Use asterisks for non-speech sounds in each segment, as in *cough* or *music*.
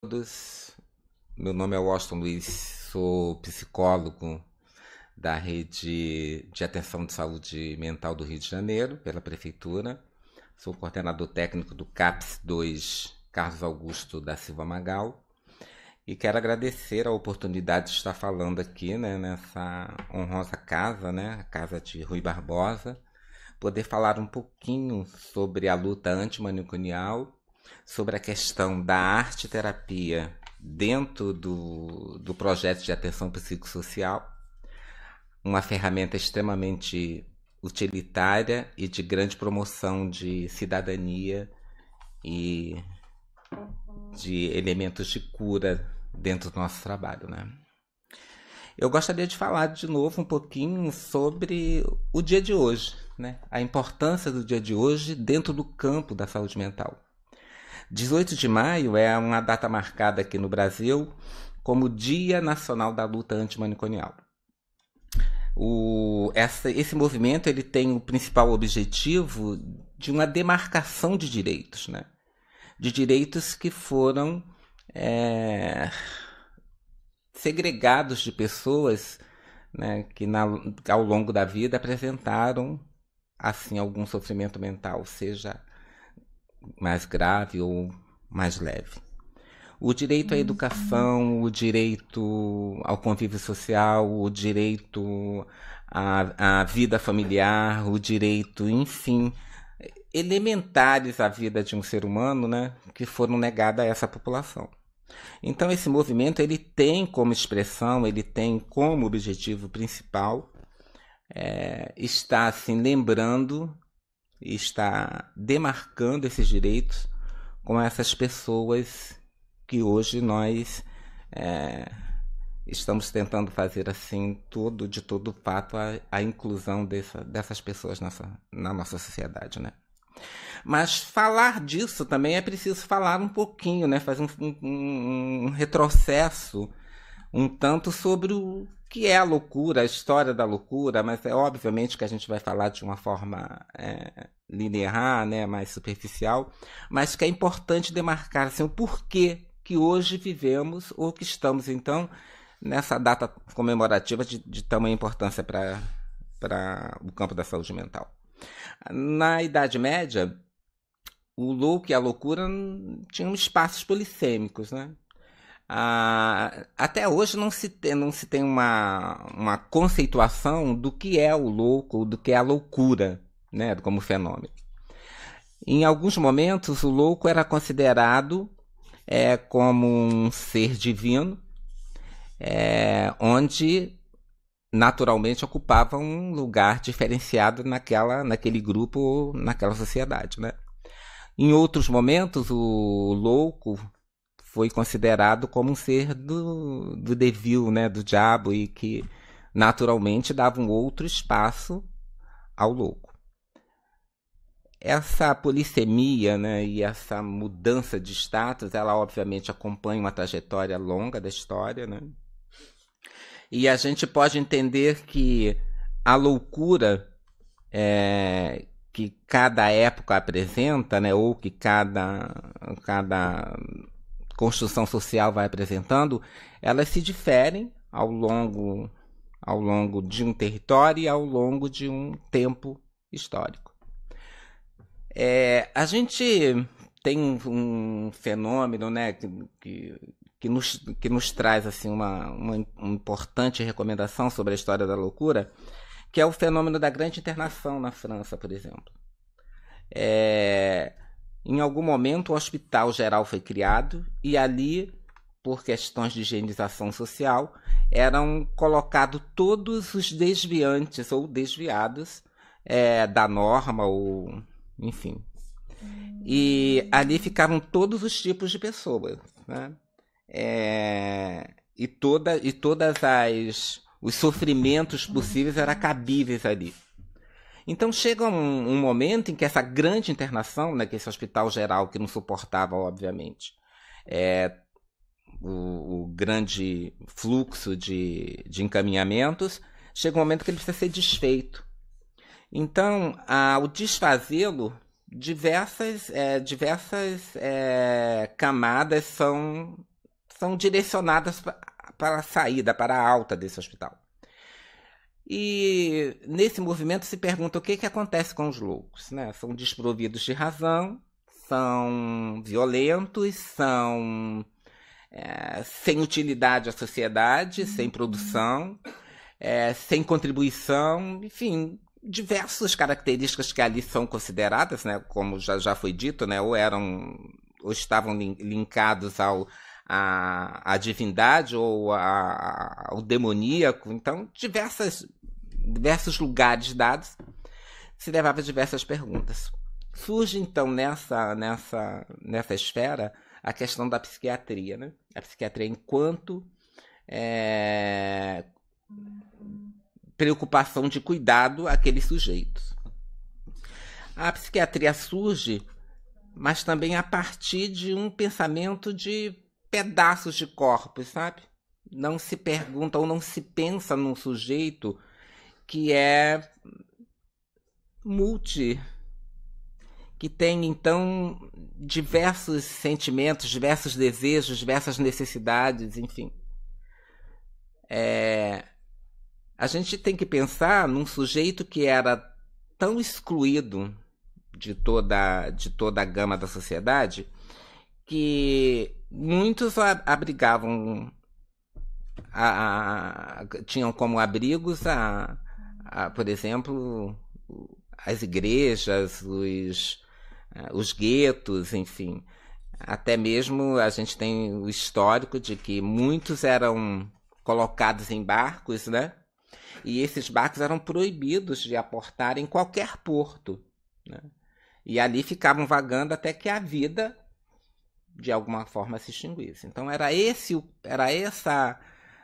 todos. Meu nome é Washington Luiz, sou psicólogo da Rede de Atenção de Saúde Mental do Rio de Janeiro, pela Prefeitura. Sou coordenador técnico do CAPS 2 Carlos Augusto da Silva Magal. E quero agradecer a oportunidade de estar falando aqui né, nessa honrosa casa, né, a casa de Rui Barbosa, poder falar um pouquinho sobre a luta antimanicunial sobre a questão da arte terapia dentro do, do projeto de atenção psicossocial, uma ferramenta extremamente utilitária e de grande promoção de cidadania e de elementos de cura dentro do nosso trabalho, né? Eu gostaria de falar de novo um pouquinho sobre o dia de hoje, né? A importância do dia de hoje dentro do campo da saúde mental. 18 de maio é uma data marcada aqui no Brasil como Dia Nacional da Luta Antimanicomial. O, essa, esse movimento ele tem o principal objetivo de uma demarcação de direitos, né? de direitos que foram é, segregados de pessoas né, que na, ao longo da vida apresentaram assim algum sofrimento mental, seja mais grave ou mais leve. O direito à educação, o direito ao convívio social, o direito à, à vida familiar, o direito, enfim, elementares à vida de um ser humano, né, que foram negados a essa população. Então esse movimento ele tem como expressão, ele tem como objetivo principal é, estar assim lembrando e está demarcando esses direitos com essas pessoas que hoje nós é, estamos tentando fazer assim todo de todo fato a, a inclusão dessa, dessas pessoas nessa, na nossa sociedade, né? Mas falar disso também é preciso falar um pouquinho, né? Fazer um, um, um retrocesso um tanto sobre o que é a loucura, a história da loucura, mas é obviamente que a gente vai falar de uma forma é, linear, né, mais superficial, mas que é importante demarcar assim, o porquê que hoje vivemos ou que estamos, então, nessa data comemorativa de, de tamanha importância para o campo da saúde mental. Na Idade Média, o louco e a loucura tinham espaços polissêmicos, né? Ah, até hoje não se tem, não se tem uma, uma conceituação do que é o louco, do que é a loucura, né, como fenômeno. Em alguns momentos, o louco era considerado é, como um ser divino, é, onde naturalmente ocupava um lugar diferenciado naquela, naquele grupo, naquela sociedade, né? Em outros momentos, o louco foi considerado como um ser do, do devil, né, do diabo, e que naturalmente dava um outro espaço ao louco. Essa polissemia né, e essa mudança de status, ela obviamente acompanha uma trajetória longa da história. Né? E a gente pode entender que a loucura é, que cada época apresenta, né, ou que cada, cada construção social vai apresentando, elas se diferem ao longo, ao longo de um território e ao longo de um tempo histórico. É, a gente tem um fenômeno né, que, que, nos, que nos traz assim, uma, uma importante recomendação sobre a história da loucura, que é o fenômeno da grande internação na França, por exemplo. É, em algum momento, o hospital geral foi criado e ali, por questões de higienização social, eram colocados todos os desviantes ou desviados é, da norma, ou enfim. E ali ficavam todos os tipos de pessoas. Né? É, e, toda, e todas as os sofrimentos possíveis eram cabíveis ali. Então chega um, um momento em que essa grande internação, né, que esse hospital geral que não suportava, obviamente, é, o, o, grande fluxo de, de encaminhamentos, chega um momento que ele precisa ser desfeito. Então, ao desfazê-lo, diversas, é, diversas é, camadas são, são direcionadas para a saída, para a alta desse hospital. E nesse movimento se pergunta o que, que acontece com os loucos. Né? São desprovidos de razão, são violentos, são é, sem utilidade à sociedade, sem uhum. produção, é, sem contribuição, enfim, diversas características que ali são consideradas, né? como já, já foi dito, né? ou eram ou estavam linkados ao a, a divindade ou a, a, o demoníaco. Então, diversas, diversos lugares dados se levava a diversas perguntas. Surge, então, nessa, nessa, nessa esfera a questão da psiquiatria, né? A psiquiatria enquanto é, preocupação de cuidado àqueles sujeitos. A psiquiatria surge, mas também a partir de um pensamento de pedaços de corpos, sabe? Não se pergunta ou não se pensa num sujeito que é multi, que tem então diversos sentimentos, diversos desejos, diversas necessidades, enfim. É... A gente tem que pensar num sujeito que era tão excluído de toda, de toda a gama da sociedade que muitos abrigavam, a, a, tinham como abrigos, a, a, por exemplo, as igrejas, os, eh, os guetos, enfim. Até mesmo a gente tem o histórico de que muitos eram colocados em barcos, né? E esses barcos eram proibidos de aportar em qualquer porto. Né? E ali ficavam vagando até que a vida de alguma forma se extinguisse. Então era esse, era essa,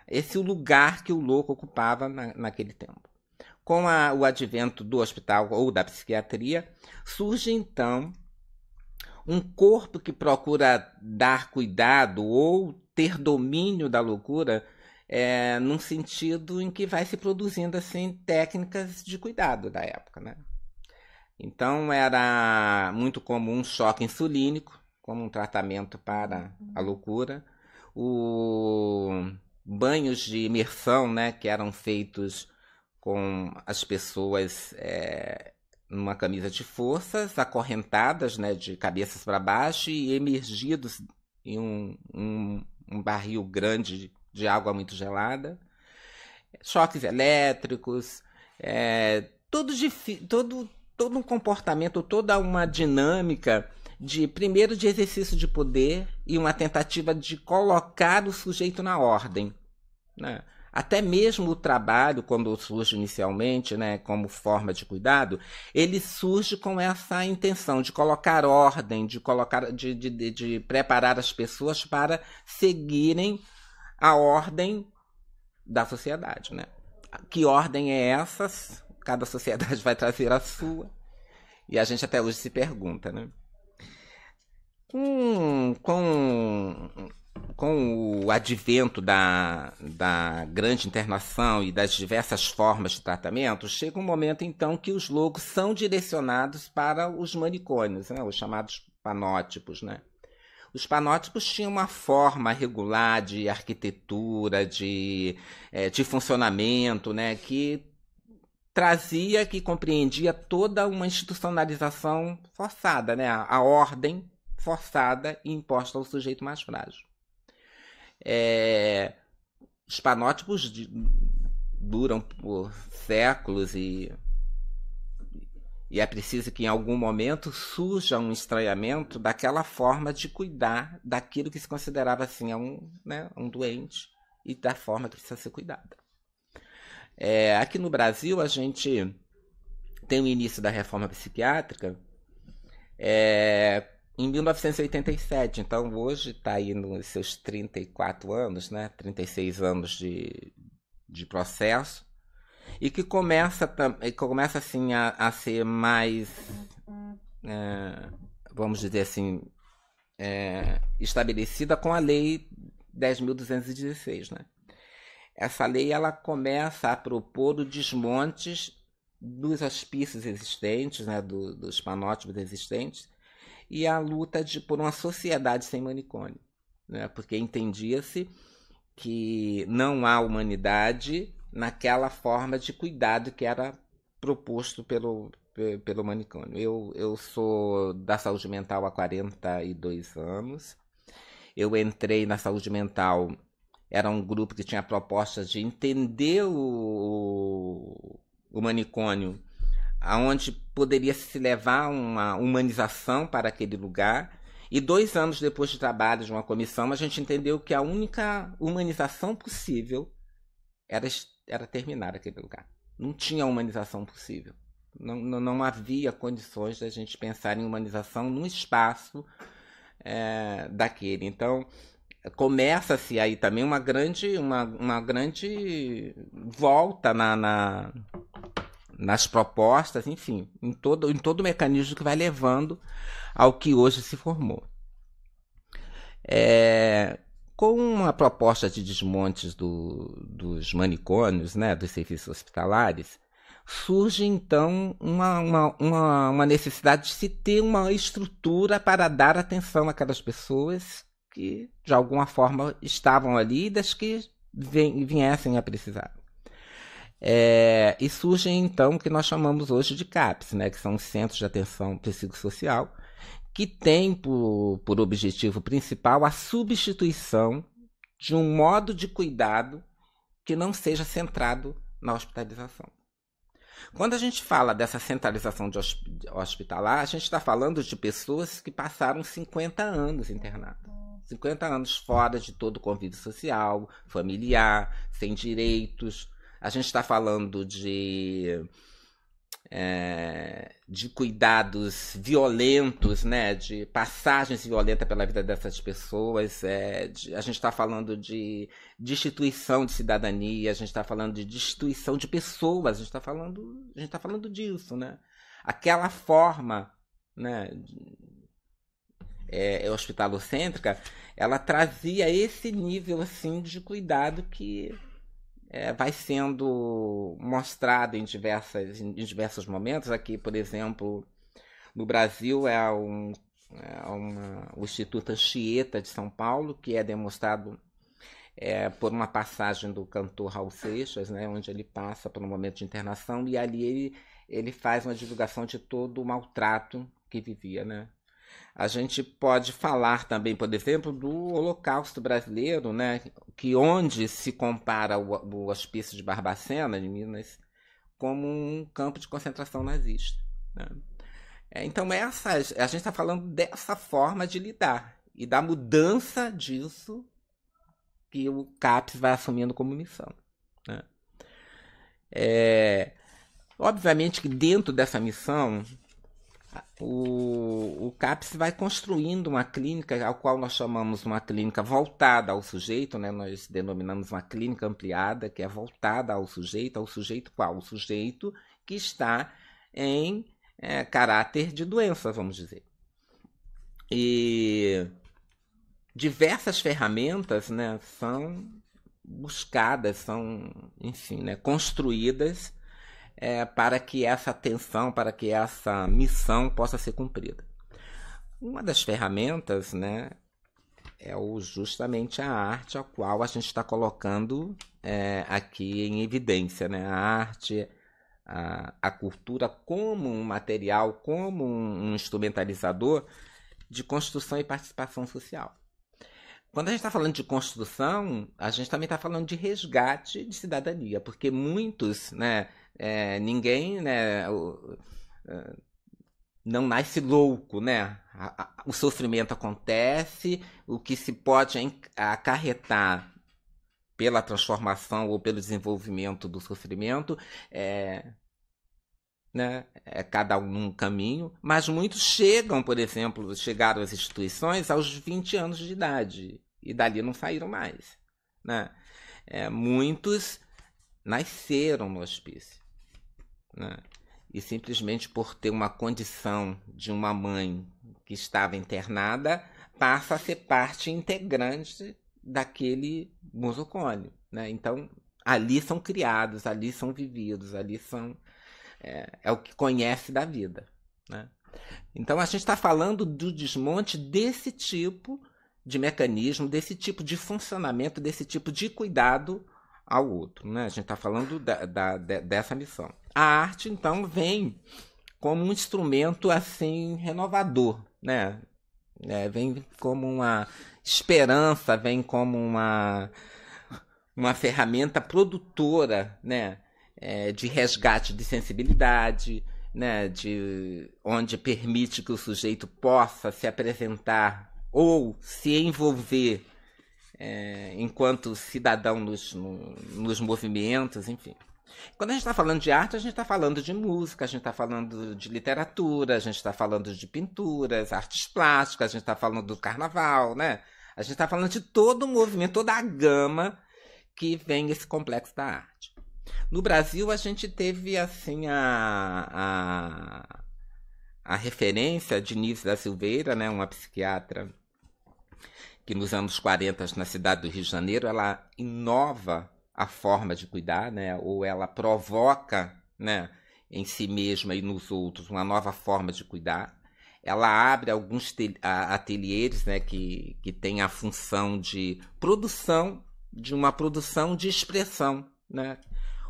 esse o lugar que o louco ocupava na, naquele tempo. Com a, o advento do hospital ou da psiquiatria, surge então um corpo que procura dar cuidado ou ter domínio da loucura, é, num sentido em que vai se produzindo assim técnicas de cuidado da época, né? Então era muito comum um choque insulínico, como um tratamento para a uhum. loucura. O banhos de imersão, né, que eram feitos com as pessoas é, numa camisa de forças, acorrentadas, né, de cabeças para baixo e emergidos em um, um, um barril grande de água muito gelada, choques elétricos, é, todo, todo um comportamento, toda uma dinâmica de primeiro de exercício de poder e uma tentativa de colocar o sujeito na ordem. Né? Até mesmo o trabalho, quando surge inicialmente, né, como forma de cuidado, ele surge com essa intenção de colocar ordem, de colocar, de, de, de, de preparar as pessoas para seguirem a ordem da sociedade, né? Que ordem é essa? Cada sociedade *laughs* vai trazer a sua. E a gente até hoje se pergunta, né? com, com, com o advento da, da grande internação e das diversas formas de tratamento, chega um momento então que os logos são direcionados para os manicônios, né? os chamados panótipos. Né? Os panótipos tinham uma forma regular de arquitetura, de, é, de funcionamento, né? que trazia, que compreendia toda uma institucionalização forçada, né? a, a ordem forçada e imposta ao sujeito mais frágil. É, os panótipos de, duram por séculos e, e é preciso que em algum momento surja um estranhamento daquela forma de cuidar daquilo que se considerava assim um, né, um doente e da forma que precisa ser cuidada. É, aqui no Brasil, a gente tem o início da reforma psiquiátrica é, em 1987. Então hoje está aí nos seus 34 anos, né? 36 anos de, de processo. E que começa, começa assim a, a ser mais, é, vamos dizer assim, é, estabelecida com a lei 10.216, né? Essa lei ela começa a propor o desmonte dos hospícios existentes, né, do, dos panótipos existentes, e a luta de, por uma sociedade sem manicômio, né? porque entendia-se que não há humanidade naquela forma de cuidado que era proposto pelo, pelo manicômio. Eu, eu sou da saúde mental há 42 anos. Eu entrei na saúde mental, era um grupo que tinha propostas de entender o, o manicômio aonde poderia se levar uma humanização para aquele lugar. E dois anos depois de trabalho de uma comissão, a gente entendeu que a única humanização possível era, era terminar aquele lugar. Não tinha humanização possível. Não, não, não havia condições da gente pensar em humanização num espaço é, daquele. Então, começa-se aí também uma grande, uma, uma grande volta na, na nas propostas, enfim, em todo, em todo o mecanismo que vai levando ao que hoje se formou. É, com a proposta de desmontes do, dos manicômios, né, dos serviços hospitalares, surge então uma, uma, uma, uma, necessidade de se ter uma estrutura para dar atenção àquelas pessoas que de alguma forma estavam ali e das que viessem a precisar. É, e surgem então o que nós chamamos hoje de CAPS, né, que são os Centros de Atenção Psicossocial, que tem por, por objetivo principal a substituição de um modo de cuidado que não seja centrado na hospitalização. Quando a gente fala dessa centralização de hospitalar, a gente está falando de pessoas que passaram 50 anos internadas. 50 anos fora de todo o convívio social, familiar, sem direitos, a gente está falando de. É, de cuidados violentos, né, de passagens violentas pela vida dessas pessoas. É, de, a gente está falando de destituição de cidadania, a gente está falando de destituição de pessoas, a gente está falando, a gente tá falando disso, né? Aquela forma, né, é, é, hospitalocêntrica, ela trazia esse nível assim de cuidado que é, vai sendo mostrado em, diversas, em diversos momentos. Aqui, por exemplo, no Brasil é, um, é uma, o Instituto Anchieta de São Paulo, que é demonstrado é, por uma passagem do cantor Raul Seixas, né, onde ele passa por um momento de internação e ali ele, ele faz uma divulgação de todo o maltrato que vivia, né? A gente pode falar também, por exemplo, do Holocausto brasileiro, né? que onde se compara o, o hospício de Barbacena, de Minas, como um campo de concentração nazista. Né? É, então, essas, a gente está falando dessa forma de lidar e da mudança disso que o CAPES vai assumindo como missão. Né? É, obviamente que dentro dessa missão o, o CAPS vai construindo uma clínica, ao qual nós chamamos uma clínica voltada ao sujeito, né? nós denominamos uma clínica ampliada, que é voltada ao sujeito, ao sujeito qual? O sujeito que está em é, caráter de doença, vamos dizer. E diversas ferramentas né, são buscadas, são, enfim, né, construídas é, para que essa atenção, para que essa missão possa ser cumprida. Uma das ferramentas né, é o, justamente a arte a qual a gente está colocando é, aqui em evidência. Né? A arte, a, a cultura como um material, como um, um instrumentalizador de construção e participação social. Quando a gente está falando de construção, a gente também está falando de resgate de cidadania, porque muitos né, é, ninguém, né, o, é, não nasce louco, né? A, a, o sofrimento acontece, o que se pode acarretar pela transformação ou pelo desenvolvimento do sofrimento é, né, é cada um num caminho, mas muitos chegam, por exemplo, chegaram às instituições aos 20 anos de idade e dali não saíram mais. Né? É, muitos nasceram no hospício né? e simplesmente por ter uma condição de uma mãe que estava internada, passa a ser parte integrante daquele musocônio. Né? Então, ali são criados, ali são vividos, ali são. É, é o que conhece da vida. Né? Então, a gente está falando do desmonte desse tipo de mecanismo, desse tipo de funcionamento, desse tipo de cuidado ao outro. Né? A gente está falando da, da, dessa missão a arte então vem como um instrumento assim renovador, né? É, vem como uma esperança, vem como uma uma ferramenta produtora, né? É, de resgate de sensibilidade, né? De onde permite que o sujeito possa se apresentar ou se envolver é, enquanto cidadão nos, nos movimentos, enfim. Quando a gente está falando de arte, a gente está falando de música, a gente está falando de literatura, a gente está falando de pinturas, artes plásticas, a gente está falando do carnaval, né? A gente está falando de todo o movimento, toda a gama que vem esse complexo da arte. No Brasil, a gente teve assim a, a, a referência de Nise da Silveira, né, uma psiquiatra que nos anos 40, na cidade do Rio de Janeiro, ela inova a forma de cuidar, né? Ou ela provoca, né, em si mesma e nos outros uma nova forma de cuidar. Ela abre alguns ateliês, né, que, que tem a função de produção, de uma produção de expressão, né?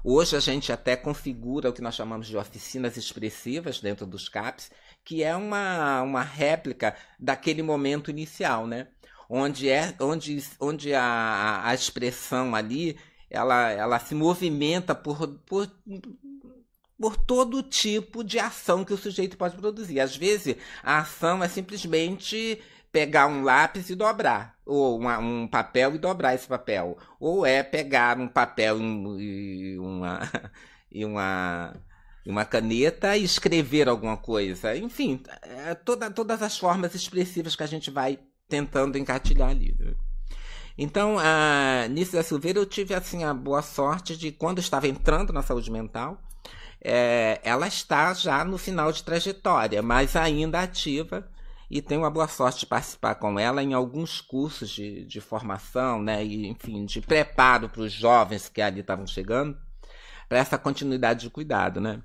Hoje a gente até configura o que nós chamamos de oficinas expressivas dentro dos CAPs, que é uma, uma réplica daquele momento inicial, né? Onde, é, onde, onde a, a expressão ali ela, ela se movimenta por, por, por todo tipo de ação que o sujeito pode produzir. Às vezes, a ação é simplesmente pegar um lápis e dobrar, ou uma, um papel e dobrar esse papel, ou é pegar um papel e *laughs* uma, e uma, uma caneta e escrever alguma coisa. Enfim, é, toda, todas as formas expressivas que a gente vai tentando encatilhar ali. Né? Então, ah, a Silveira, eu tive assim a boa sorte de, quando estava entrando na saúde mental, é, ela está já no final de trajetória, mas ainda ativa e tenho a boa sorte de participar com ela em alguns cursos de, de formação, né, e, enfim, de preparo para os jovens que ali estavam chegando, para essa continuidade de cuidado, né.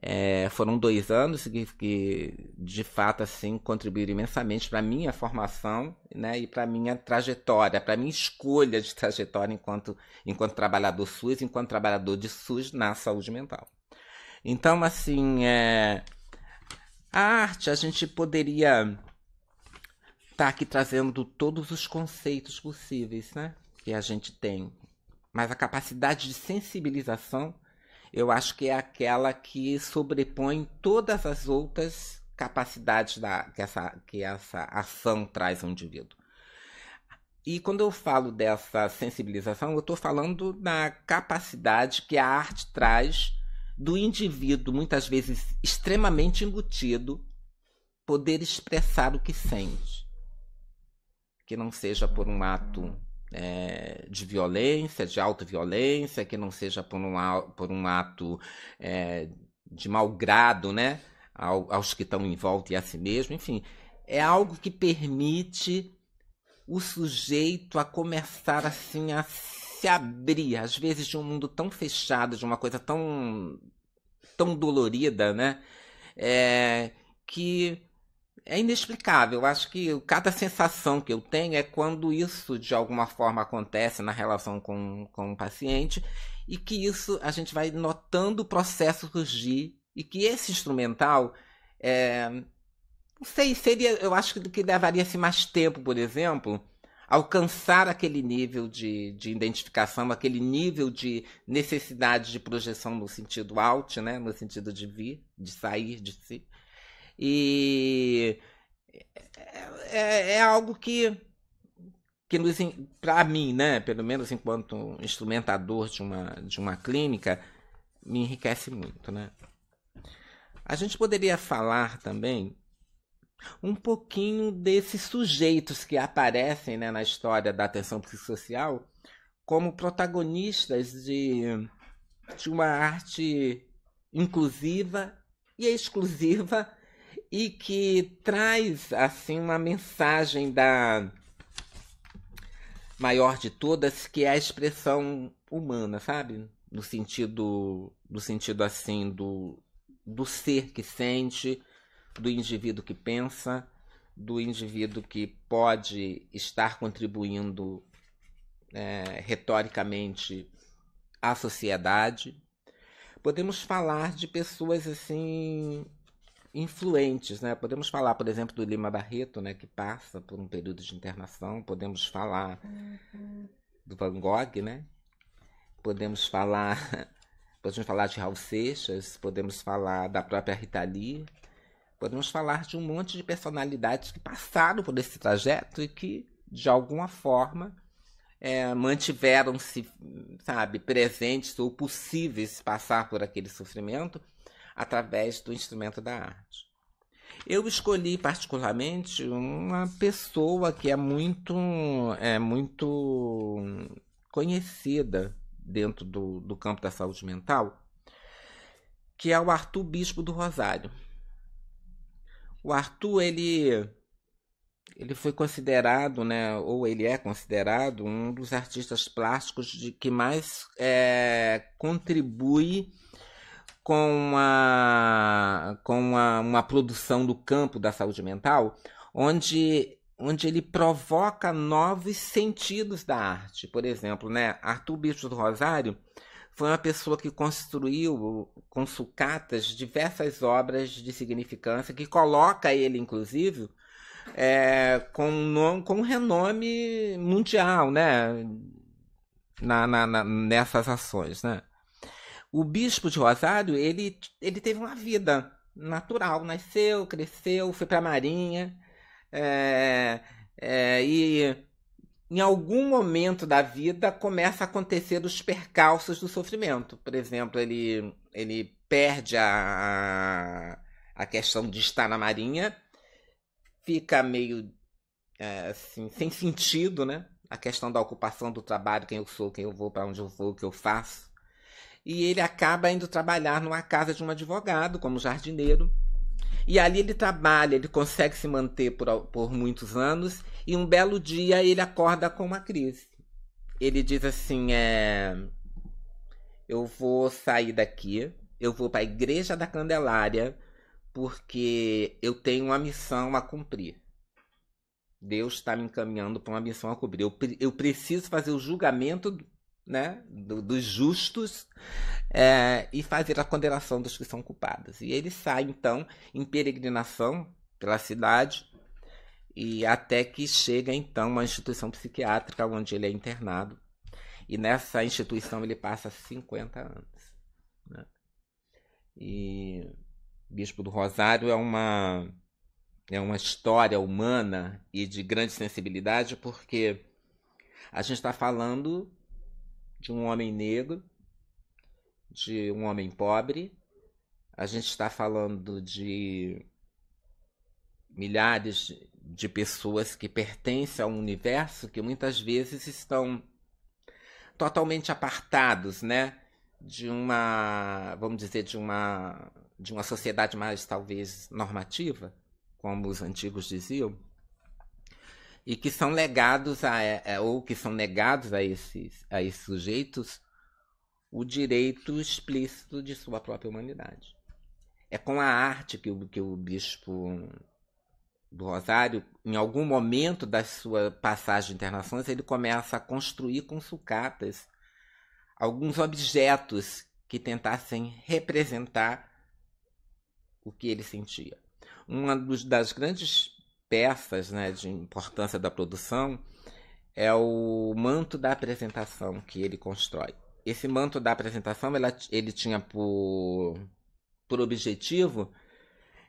É, foram dois anos que, que, de fato, assim, contribuíram imensamente para a minha formação né, e para a minha trajetória, para a minha escolha de trajetória enquanto, enquanto trabalhador SUS, enquanto trabalhador de SUS na saúde mental. Então, assim, é, a arte, a gente poderia estar tá aqui trazendo todos os conceitos possíveis né, que a gente tem, mas a capacidade de sensibilização eu acho que é aquela que sobrepõe todas as outras capacidades da, que, essa, que essa ação traz ao indivíduo. E quando eu falo dessa sensibilização, eu estou falando da capacidade que a arte traz do indivíduo, muitas vezes extremamente embutido, poder expressar o que sente, que não seja por um ato é, de violência, de autoviolência, que não seja por um, por um ato é, de mau grado né, Ao, aos que estão em volta e a si mesmo. Enfim, é algo que permite o sujeito a começar assim a se abrir, às vezes de um mundo tão fechado, de uma coisa tão tão dolorida, né? É, que é inexplicável. Eu acho que cada sensação que eu tenho é quando isso de alguma forma acontece na relação com, com o paciente e que isso a gente vai notando o processo surgir e que esse instrumental é, não sei, seria, eu acho que levaria-se assim mais tempo, por exemplo, alcançar aquele nível de, de identificação, aquele nível de necessidade de projeção no sentido out, né? no sentido de vir, de sair de si, e é, é, é algo que que nos para mim, né, pelo menos enquanto instrumentador de uma de uma clínica, me enriquece muito, né? A gente poderia falar também um pouquinho desses sujeitos que aparecem né, na história da atenção psicossocial como protagonistas de, de uma arte inclusiva e exclusiva e que traz assim uma mensagem da maior de todas, que é a expressão humana, sabe? No sentido do sentido assim do do ser que sente, do indivíduo que pensa, do indivíduo que pode estar contribuindo é, retoricamente à sociedade. Podemos falar de pessoas assim influentes, né? Podemos falar, por exemplo, do Lima Barreto, né, que passa por um período de internação, podemos falar uhum. do Van Gogh, né? Podemos falar, *laughs* podemos falar de Raul Seixas, podemos falar da própria Rita Lee, podemos falar de um monte de personalidades que passaram por esse trajeto e que de alguma forma é, mantiveram-se, sabe, presentes ou possíveis passar por aquele sofrimento através do instrumento da arte. Eu escolhi particularmente uma pessoa que é muito, é muito conhecida dentro do, do campo da saúde mental, que é o Arthur Bispo do Rosário. O Arthur, ele, ele foi considerado, né, ou ele é considerado, um dos artistas plásticos de que mais é, contribui com, uma com uma produção do campo da saúde mental, onde onde ele provoca novos sentidos da arte. Por exemplo, né, Arthur Bicho do Rosário foi uma pessoa que construiu com sucatas diversas obras de significância, que coloca ele, inclusive, é, com, um, com renome mundial né, na, na, na, nessas ações. Né? O bispo de Rosário, ele, ele teve uma vida natural, nasceu, cresceu, foi para a Marinha, é, é, e em algum momento da vida começa a acontecer os percalços do sofrimento. Por exemplo, ele, ele perde a, a questão de estar na Marinha, fica meio é, assim, sem sentido, né? A questão da ocupação do trabalho, quem eu sou, quem eu vou, para onde eu vou, o que eu faço e ele acaba indo trabalhar numa casa de um advogado, como jardineiro. E ali ele trabalha, ele consegue se manter por, por muitos anos, e um belo dia ele acorda com uma crise. Ele diz assim: é, Eu vou sair daqui, eu vou para a Igreja da Candelária, porque eu tenho uma missão a cumprir. Deus está me encaminhando para uma missão a cumprir. Eu, eu preciso fazer o julgamento né, do, dos justos é, e fazer a condenação dos que são culpados. E ele sai então em peregrinação pela cidade e até que chega então uma instituição psiquiátrica onde ele é internado. E nessa instituição ele passa 50 anos. Né? E Bispo do Rosário é uma é uma história humana e de grande sensibilidade porque a gente está falando de um homem negro, de um homem pobre. A gente está falando de milhares de pessoas que pertencem a um universo que muitas vezes estão totalmente apartados, né? De uma, vamos dizer, de uma, de uma sociedade mais talvez normativa, como os antigos diziam e que são legados a, é, ou que são negados a esses, a esses sujeitos o direito explícito de sua própria humanidade. É com a arte que o, que o bispo do Rosário, em algum momento da sua passagem de internações, ele começa a construir com sucatas alguns objetos que tentassem representar o que ele sentia. Uma das grandes peças né, de importância da produção é o manto da apresentação que ele constrói. Esse manto da apresentação ela, ele tinha por, por objetivo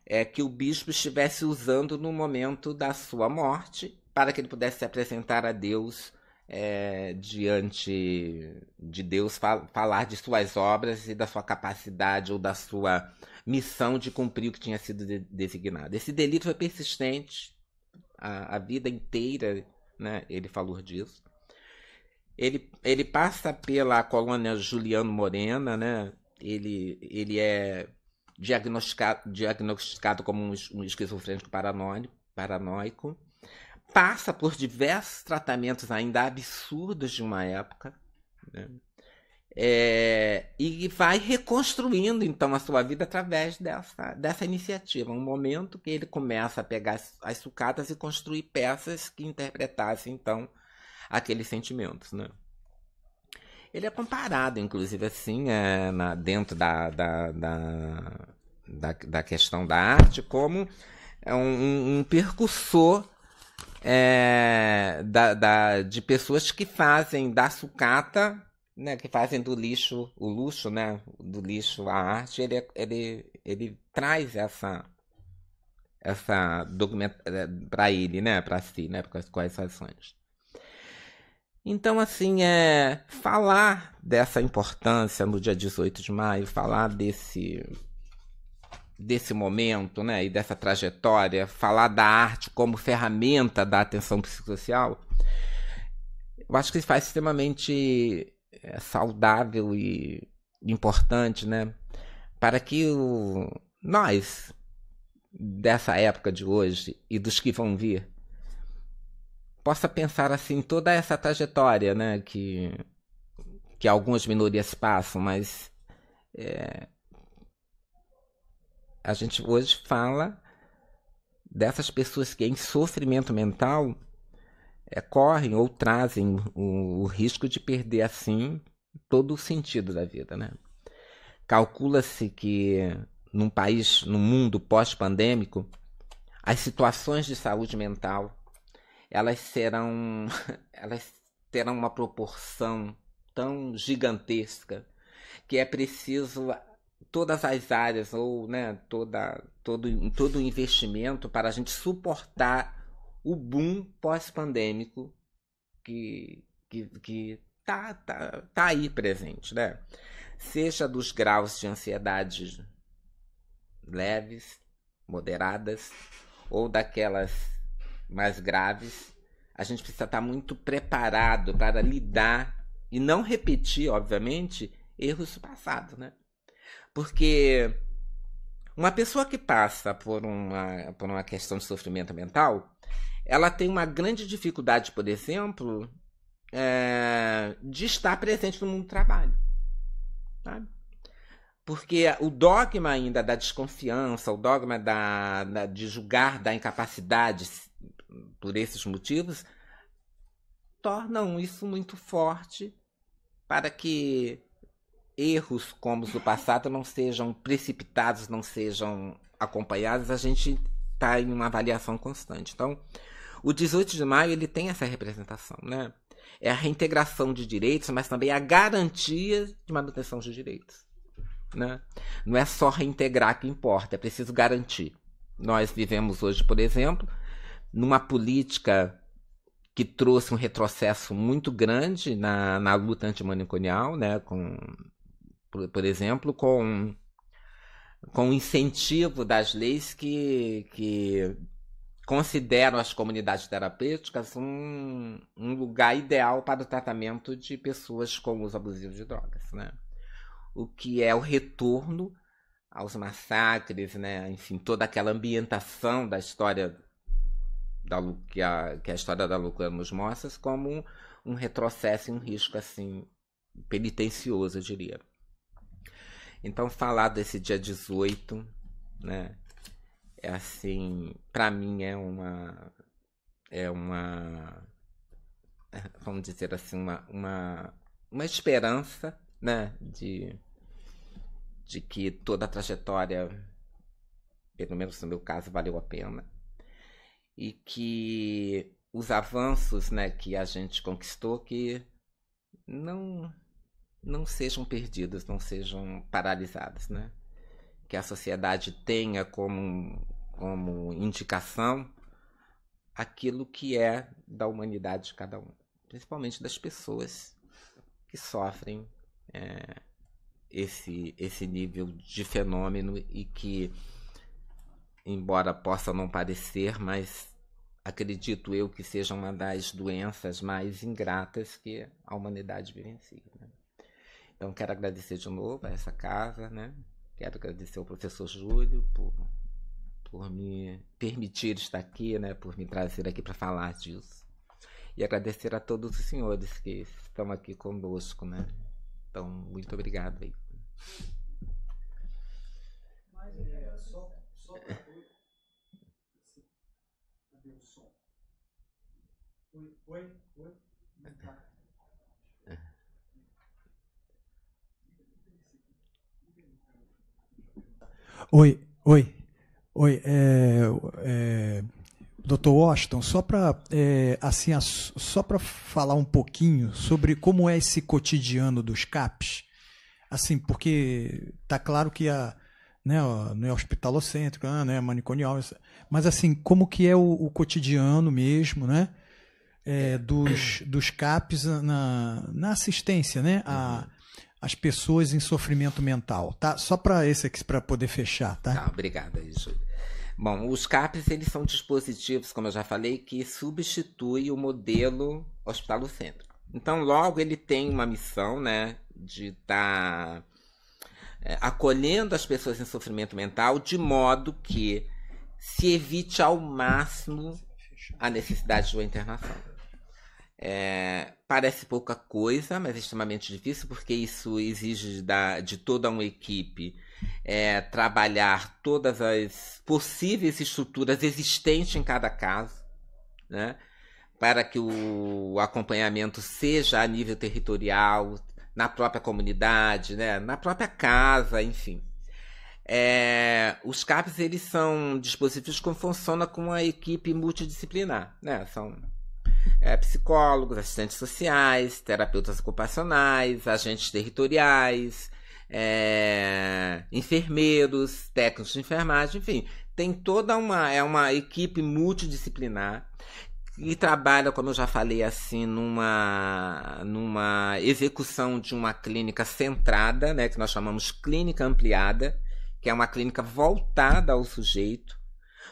é que o bispo estivesse usando no momento da sua morte para que ele pudesse se apresentar a Deus é, diante de Deus falar de suas obras e da sua capacidade ou da sua missão de cumprir o que tinha sido de designado. Esse delito foi persistente a, a vida inteira, né? ele falou disso. Ele, ele passa pela colônia Juliano Morena, né? ele, ele é diagnosticado, diagnosticado como um, um esquizofrênico paranoico. paranoico passa por diversos tratamentos ainda absurdos de uma época. Né? É, e vai reconstruindo então a sua vida através dessa, dessa iniciativa. Um momento que ele começa a pegar as, as sucatas e construir peças que interpretassem então aqueles sentimentos. Né? Ele é comparado, inclusive, assim, é, na, dentro da, da, da, da, da questão da arte, como é um, um, um percussor é, da, da, de pessoas que fazem da sucata, né, que fazem do lixo, o luxo, né, do lixo a arte, ele, é, ele, ele traz essa essa é, para ele, né, para si, né, as quais ações. Então, assim, é falar dessa importância no dia 18 de maio, falar desse desse momento, né, e dessa trajetória, falar da arte como ferramenta da atenção psicossocial, eu acho que faz extremamente eh, saudável e importante, né, para que o, nós dessa época de hoje e dos que vão vir possa pensar assim toda essa trajetória, né, que que algumas minorias passam, mas é, a gente hoje fala dessas pessoas que em sofrimento mental é, correm ou trazem o, o risco de perder assim todo o sentido da vida, né? Calcula-se que num país, no mundo pós-pandêmico, as situações de saúde mental elas serão, *laughs* elas terão uma proporção tão gigantesca que é preciso todas as áreas ou né, toda, todo, todo o investimento para a gente suportar o boom pós-pandêmico que, que, que tá, tá, tá aí presente, né? Seja dos graus de ansiedade leves, moderadas, ou daquelas mais graves, a gente precisa estar tá muito preparado para lidar e não repetir, obviamente, erros do passado, né? Porque uma pessoa que passa por uma, por uma questão de sofrimento mental, ela tem uma grande dificuldade, por exemplo, é, de estar presente no mundo do trabalho. Sabe? Porque o dogma ainda da desconfiança, o dogma da, da, de julgar da incapacidade por esses motivos, tornam isso muito forte para que erros como os do passado não sejam precipitados, não sejam acompanhados, a gente está em uma avaliação constante. Então, o 18 de maio ele tem essa representação, né? É a reintegração de direitos, mas também a garantia de manutenção de direitos. Né? Não é só reintegrar que importa, é preciso garantir. Nós vivemos hoje, por exemplo, numa política que trouxe um retrocesso muito grande na, na luta antimanicomial, né, com por, por exemplo, com com o incentivo das leis que, que consideram as comunidades terapêuticas um, um lugar ideal para o tratamento de pessoas com uso abusivo de drogas, né? O que é o retorno aos massacres, né? Enfim, toda aquela ambientação da história da que a, que a história da loucura nos mostra como um, um retrocesso e um risco assim penitencioso, eu diria. Então, falar desse dia 18, né? É assim, para mim é uma. É uma. Vamos dizer assim, uma, uma, uma esperança, né? De, de que toda a trajetória, pelo menos no meu caso, valeu a pena. E que os avanços né, que a gente conquistou que não não sejam perdidos, não sejam paralisados, né? Que a sociedade tenha como, como indicação aquilo que é da humanidade de cada um, principalmente das pessoas que sofrem é, esse, esse nível de fenômeno e que, embora possa não parecer, mas acredito eu que seja uma das doenças mais ingratas que a humanidade vivencia. Si, né? Então quero agradecer de novo a essa casa, né? Quero agradecer ao professor Júlio por, por me permitir estar aqui, né? Por me trazer aqui para falar disso. E agradecer a todos os senhores que estão aqui conosco, né? Então, muito obrigado aí. Mas, é, só, só pra... Oi, oi, oi. Oi, oi, oi. É, é, Dr. Washington, só para é, assim, só para falar um pouquinho sobre como é esse cotidiano dos CAPs, assim, porque tá claro que a né, ó, não é hospitalocêntrico, ah, né, é mas assim, como que é o, o cotidiano mesmo, né? É, dos, dos CAPs na, na assistência, né? A, as pessoas em sofrimento mental, tá? Só para esse aqui, para poder fechar, tá? Ah, obrigada, Júlia. Bom, os CAPs, eles são dispositivos, como eu já falei, que substitui o modelo hospitalo-centro. Então, logo, ele tem uma missão, né, de estar tá, é, acolhendo as pessoas em sofrimento mental de modo que se evite ao máximo a necessidade de uma internação. É, Parece pouca coisa, mas é extremamente difícil, porque isso exige da, de toda uma equipe é, trabalhar todas as possíveis estruturas existentes em cada caso, né? para que o acompanhamento seja a nível territorial, na própria comunidade, né? na própria casa, enfim. É, os CAPs eles são dispositivos que funcionam com uma equipe multidisciplinar, né? São é, psicólogos, assistentes sociais, terapeutas ocupacionais, agentes territoriais, é, enfermeiros, técnicos de enfermagem, enfim, tem toda uma é uma equipe multidisciplinar que trabalha, como eu já falei assim, numa numa execução de uma clínica centrada, né, que nós chamamos clínica ampliada, que é uma clínica voltada ao sujeito,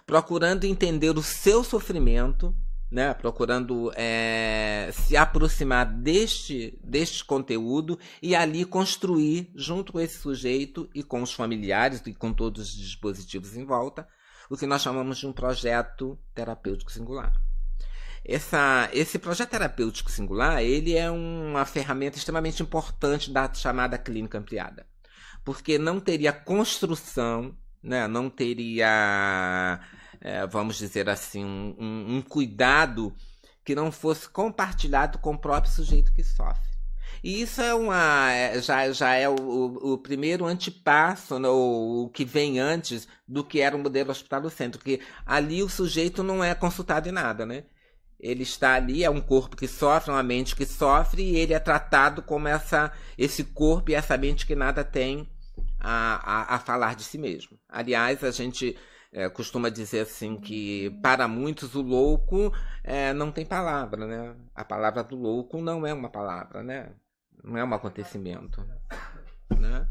procurando entender o seu sofrimento né, procurando é, se aproximar deste, deste conteúdo e ali construir, junto com esse sujeito e com os familiares e com todos os dispositivos em volta, o que nós chamamos de um projeto terapêutico singular. Essa, esse projeto terapêutico singular ele é uma ferramenta extremamente importante da chamada clínica ampliada, porque não teria construção, né, não teria é, vamos dizer assim, um, um, um cuidado que não fosse compartilhado com o próprio sujeito que sofre. E isso é uma, é, já, já é o, o, o primeiro antepasso, né, o, o, que vem antes do que era o modelo hospital centro, que ali o sujeito não é consultado em nada, né? Ele está ali, é um corpo que sofre, uma mente que sofre, e ele é tratado como essa, esse corpo e essa mente que nada tem a, a, a falar de si mesmo. Aliás, a gente é, costuma dizer assim que para muitos o louco é, não tem palavra, né? A palavra do louco não é uma palavra, né? Não é um acontecimento, né?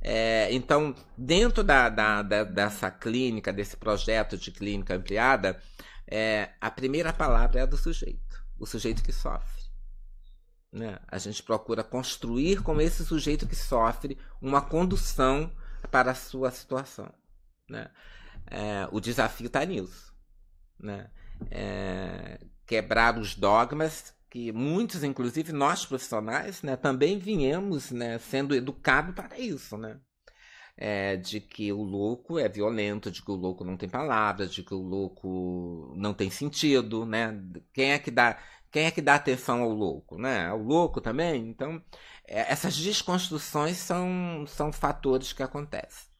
É, então, dentro da, da, da, dessa clínica, desse projeto de clínica ampliada, é, a primeira palavra é a do sujeito, o sujeito que sofre. Né? A gente procura construir com esse sujeito que sofre uma condução para a sua situação. Né? É, o desafio está nisso. Né? É, quebrar os dogmas que muitos, inclusive nós profissionais, né, também viemos né, sendo educados para isso, né? É, de que o louco é violento, de que o louco não tem palavras, de que o louco não tem sentido, né? Quem é que dá, quem é que dá atenção ao louco, né? Ao louco também. Então, é, essas desconstruções são, são fatores que acontecem.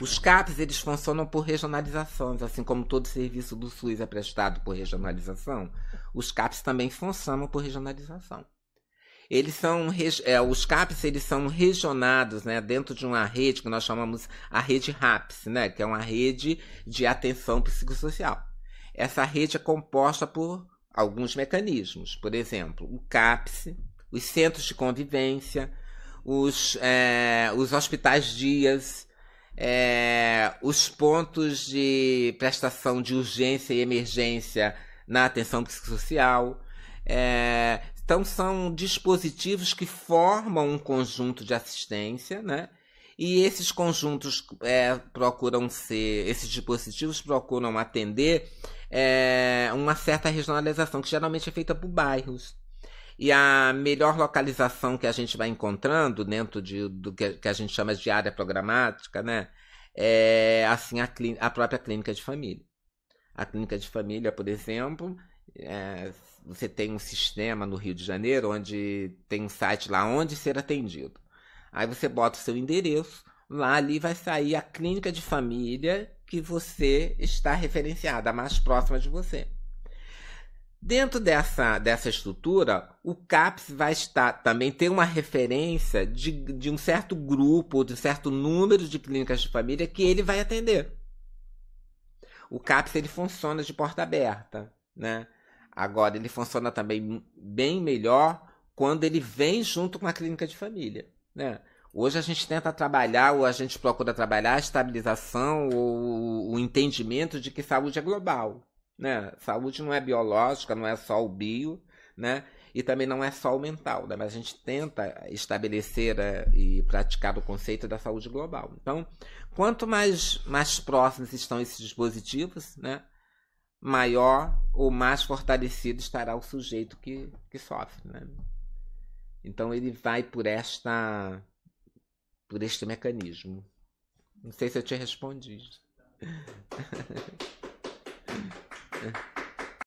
Os CAPs eles funcionam por regionalizações, assim como todo serviço do SUS é prestado por regionalização, os CAPs também funcionam por regionalização. Eles são é, os CAPs eles são regionados, né, dentro de uma rede que nós chamamos a rede RAPS, né, que é uma rede de atenção psicossocial. Essa rede é composta por alguns mecanismos, por exemplo, o CAPS, os centros de convivência, os, é, os hospitais dias, é, os pontos de prestação de urgência e emergência na atenção psicossocial. É, então, são dispositivos que formam um conjunto de assistência, né? E esses conjuntos é, procuram ser, esses dispositivos procuram atender é, uma certa regionalização, que geralmente é feita por bairros. E a melhor localização que a gente vai encontrando dentro de, do que, que a gente chama de área programática, né? É assim a, clínica, a própria clínica de família. A clínica de família, por exemplo, é, você tem um sistema no Rio de Janeiro onde tem um site lá onde ser atendido. Aí você bota o seu endereço, lá ali vai sair a clínica de família que você está referenciada, a mais próxima de você. Dentro dessa, dessa estrutura, o CAPS vai estar também tem uma referência de, de um certo grupo, de um certo número de clínicas de família que ele vai atender. O CAPS ele funciona de porta aberta, né? Agora ele funciona também bem melhor quando ele vem junto com a clínica de família, né? Hoje a gente tenta trabalhar, ou a gente procura trabalhar a estabilização, ou o entendimento de que saúde é global, né? Saúde não é biológica, não é só o bio, né? E também não é só o mental, né? mas a gente tenta estabelecer eh, e praticar o conceito da saúde global. Então, quanto mais, mais próximos estão esses dispositivos, né? maior ou mais fortalecido estará o sujeito que, que sofre. Né? Então, ele vai por esta por este mecanismo. Não sei se eu te respondi. *laughs* Yeah.